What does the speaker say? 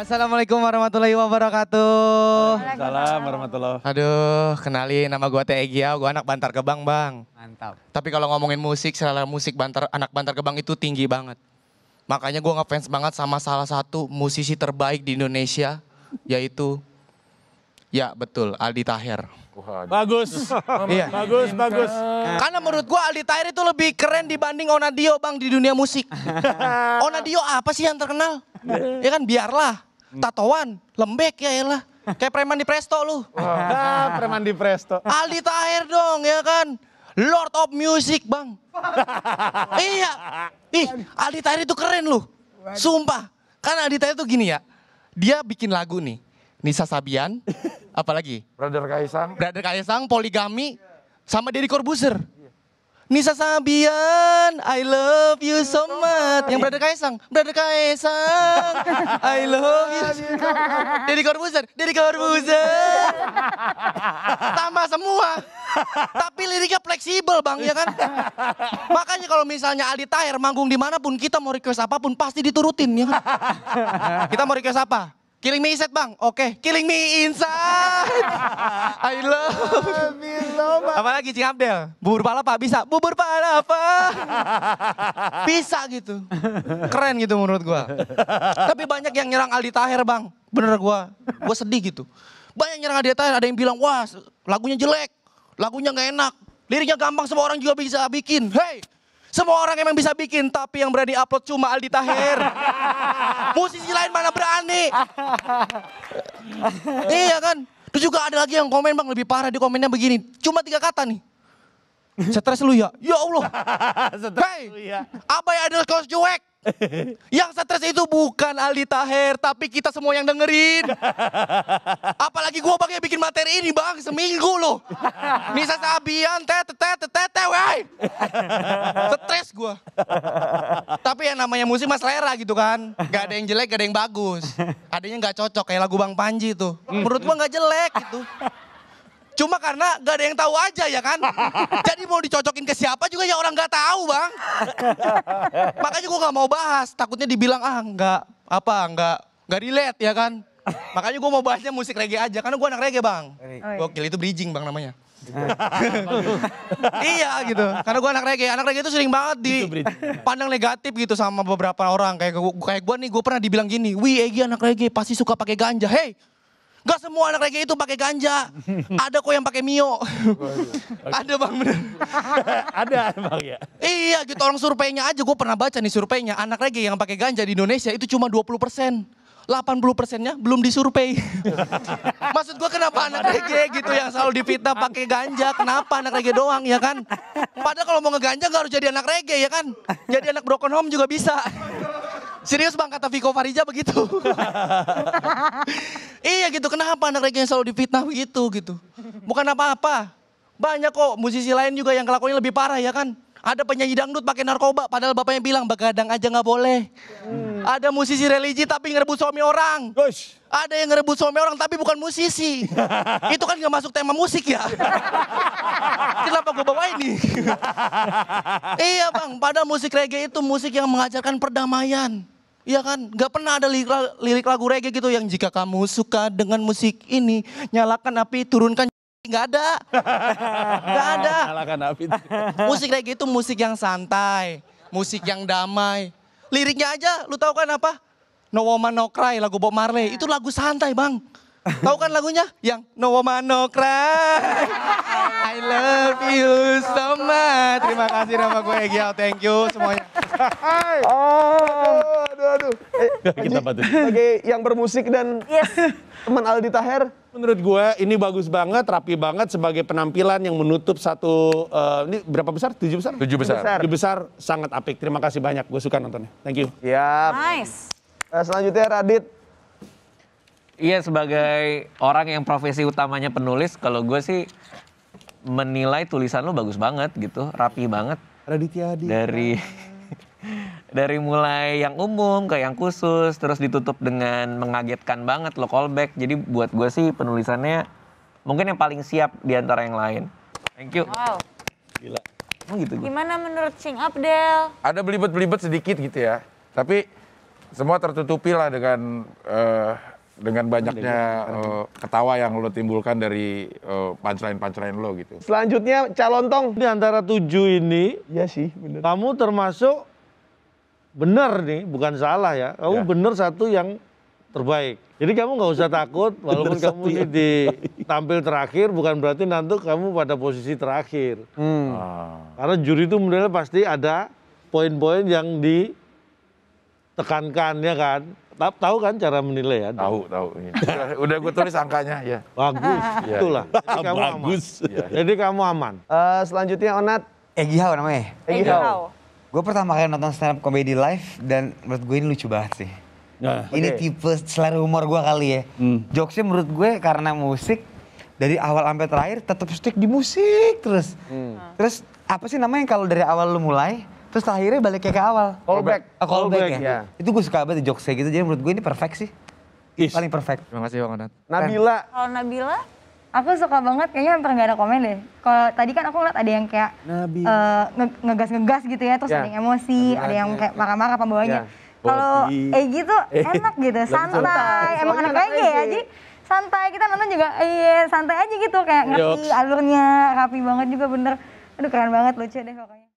Assalamualaikum warahmatullahi wabarakatuh. Salam warahmatullahi. Aduh, kenali nama gue Teh Egya, gue anak Bantar Gebang, Bang. Mantap. Tapi kalau ngomongin musik, selera musik Bantar anak Bantar Gebang itu tinggi banget. Makanya gue ngefans banget sama salah satu musisi terbaik di Indonesia, yaitu Ya betul, Aldi Taher. Bagus, iya. bagus, bagus. Karena menurut gua Aldi Tahir itu lebih keren dibanding Onadio bang di dunia musik. Onadio apa sih yang terkenal? ya kan biarlah. Hmm. Tatoan, lembek ya, ya lah, Kayak preman di Presto lu. Nah, preman di Presto. Aldi Tahir dong ya kan. Lord of Music bang. iya. Ih, Aldi Tahir itu keren lu. Sumpah. Karena Aldi Tahir itu gini ya. Dia bikin lagu nih. Nisa Sabian. Apalagi? Brother Kaisang. Brother Kaisang, Poligami. Sama Deddy Corbuzier. Nisa Sabian, I love you so much. Yang Brother Kaisang, Brother Kaisang, I love you. Deddy Corbuzier, Deddy Corbuzier. Tambah semua. Tapi liriknya fleksibel bang, ya kan? Makanya kalau misalnya Aldi Tahir manggung dimanapun kita mau request apapun pasti diturutin ya kan? Kita mau request apa? Killing me inside bang, oke. Okay. Killing me inside. I love. I love Apalagi Cing Abdel, bubur pala palapa bisa, bubur pala apa? bisa gitu. Keren gitu menurut gua. Tapi banyak yang nyerang Aldi Tahir, bang, bener gua. Gua sedih gitu. Banyak nyerang Aldi Tahir. ada yang bilang, wah lagunya jelek, lagunya nggak enak. Liriknya gampang semua orang juga bisa bikin. Hey, semua orang emang bisa bikin, tapi yang berani upload cuma Aldi Tahir. Musisi lain mana berani? iya kan? Terus juga ada lagi yang komen bang, lebih parah di komennya begini. Cuma tiga kata nih. Stres lu ya? Ya Allah. Stres hey, lu ya. yang adalah kaos cuek. yang stres itu bukan Aldi Taher, tapi kita semua yang dengerin. Apalagi gue bang bikin materi ini bang, seminggu loh. Nisa Sabian, tete, tete, te, wey. Stres gue. tapi yang namanya musik mas selera gitu kan. Gak ada yang jelek, gak ada yang bagus. Adanya gak cocok, kayak lagu Bang Panji tuh. Hmm. Menurut gue gak jelek gitu. Cuma karena gak ada yang tahu aja ya kan. Jadi mau dicocokin ke siapa juga ya orang gak tahu bang. Makanya gue gak mau bahas. Takutnya dibilang ah gak apa gak, gak relate ya kan. Makanya gue mau bahasnya musik reggae aja karena gue anak reggae bang. Gokil itu bridging bang namanya. iya gitu. Karena gue anak reggae, anak reggae itu sering banget di pandang negatif gitu sama beberapa orang. Kayak kayak gue nih, gue pernah dibilang gini, wih Egi anak reggae pasti suka pakai ganja. hei Gak semua anak reggae itu pakai ganja. Ada kok yang pakai mio. Oh, iya. ada bang bener. ada bang ya. Iya gitu orang surveinya aja. Gue pernah baca nih surveinya. Anak reggae yang pakai ganja di Indonesia itu cuma 20 persen. 80 persennya belum disurvei. Maksud gue kenapa anak reggae gitu yang selalu dipitnah pakai ganja. Kenapa anak reggae doang ya kan. Padahal kalau mau ngeganja gak harus jadi anak reggae ya kan. Jadi anak broken home juga bisa. Serius bang kata Viko Farija begitu. iya gitu kenapa anak reggae selalu difitnah begitu gitu. Bukan apa-apa. Banyak kok musisi lain juga yang kelakuannya lebih parah ya kan. Ada penyanyi dangdut pakai narkoba padahal bapaknya bilang begadang aja nggak boleh. Hmm. Ada musisi religi tapi ngerebut suami orang. Ada yang ngerebut suami orang tapi bukan musisi. Itu kan nggak masuk tema musik ya. gue bawa nih. iya bang, Pada musik reggae itu musik yang mengajarkan perdamaian. Iya kan, gak pernah ada lirik, lirik lagu reggae gitu yang jika kamu suka dengan musik ini, nyalakan api, turunkan nggak ada, nggak ada. Nyalakan api. Musik reggae itu musik yang santai, musik yang damai. Liriknya aja, lu tahu kan apa? No Woman No Cry, lagu Bob Marley. Itu lagu santai bang. Tahu kan lagunya? Yang No Woman No Cry. I love you so much. Terima kasih nama gue Egyal, Thank you semuanya. Hai. Oh, aduh, aduh. Eh, Kita patut. Sebagai yang bermusik dan yes. teman Aldi Taher. Menurut gue ini bagus banget, rapi banget sebagai penampilan yang menutup satu, eh, ini berapa besar? Tujuh besar? Tujuh besar. Tujuh besar, sangat apik. Terima kasih banyak, gue suka nontonnya. Thank you. Ya. Nice. Eh, selanjutnya Radit, Iya sebagai orang yang profesi utamanya penulis, kalau gue sih menilai tulisan lo bagus banget gitu, rapi banget. Raditya Adi. Dari dari mulai yang umum ke yang khusus terus ditutup dengan mengagetkan banget lo callback. Jadi buat gue sih penulisannya mungkin yang paling siap di antara yang lain. Thank you. Wow. Gila. Oh gitu. Gimana menurut Sing Abdel? Ada belibet-belibet sedikit gitu ya. Tapi semua tertutupi lah dengan uh, dengan banyaknya uh, ketawa yang lo timbulkan dari uh, eh, pancerain lo gitu. Selanjutnya calon tong di antara tujuh ini, ya sih, bener. Kamu termasuk benar nih, bukan salah ya. Kamu ya. benar satu yang terbaik. Jadi kamu nggak usah takut, walaupun bener kamu ini di tampil terakhir, bukan berarti nanti kamu pada posisi terakhir. Hmm. Ah. Karena juri itu menilai pasti ada poin-poin yang ditekankan ya kan Tahu, tahu kan cara menilai ya? Tahu, tahu. Ya. Udah, gue tulis angkanya ya. Bagus, ya, itulah. Jadi kamu Bagus. Aman. Jadi kamu aman. Uh, selanjutnya Onat. Egi Hao namanya. Egi Hao. Gue pertama kali nonton stand up comedy live dan menurut gue ini lucu banget sih. Nah, ini okay. tipe selera humor gue kali ya. Hmm. Jokesnya menurut gue karena musik dari awal sampai terakhir tetap stick di musik terus. Hmm. Terus apa sih namanya kalau dari awal lu mulai Terus akhirnya kayak ke awal. Call back. Oh, call, call back, back ya. ya. Itu gue suka banget jokesnya gitu. Jadi menurut gue ini perfect sih. Ish. Paling perfect. Terima kasih Bang Onat. Nabila. Kalau Nabila, aku suka banget kayaknya hampir gak ada komen deh. Kalau tadi kan aku ngeliat ada yang kayak Uh, ngegas-ngegas gitu ya, terus yeah. ada yang emosi, Nabila, ada yang ya. kayak marah-marah pembawanya. Yeah. Kalau kayak gitu eh. enak gitu, santai. Emang anak Egi ya, jadi santai. Kita nonton juga iya santai aja gitu kayak ngerti alurnya, rapi banget juga bener. Aduh keren banget lucu deh pokoknya.